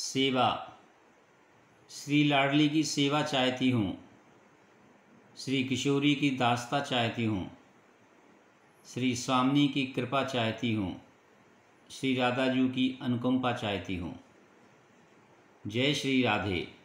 सेवा श्री लाडली की सेवा चाहती हूँ श्री किशोरी की दास्ता चाहती हूँ श्री स्वामी की कृपा चाहती हूँ श्री राधा जी की अनुकंपा चाहती हूँ जय श्री राधे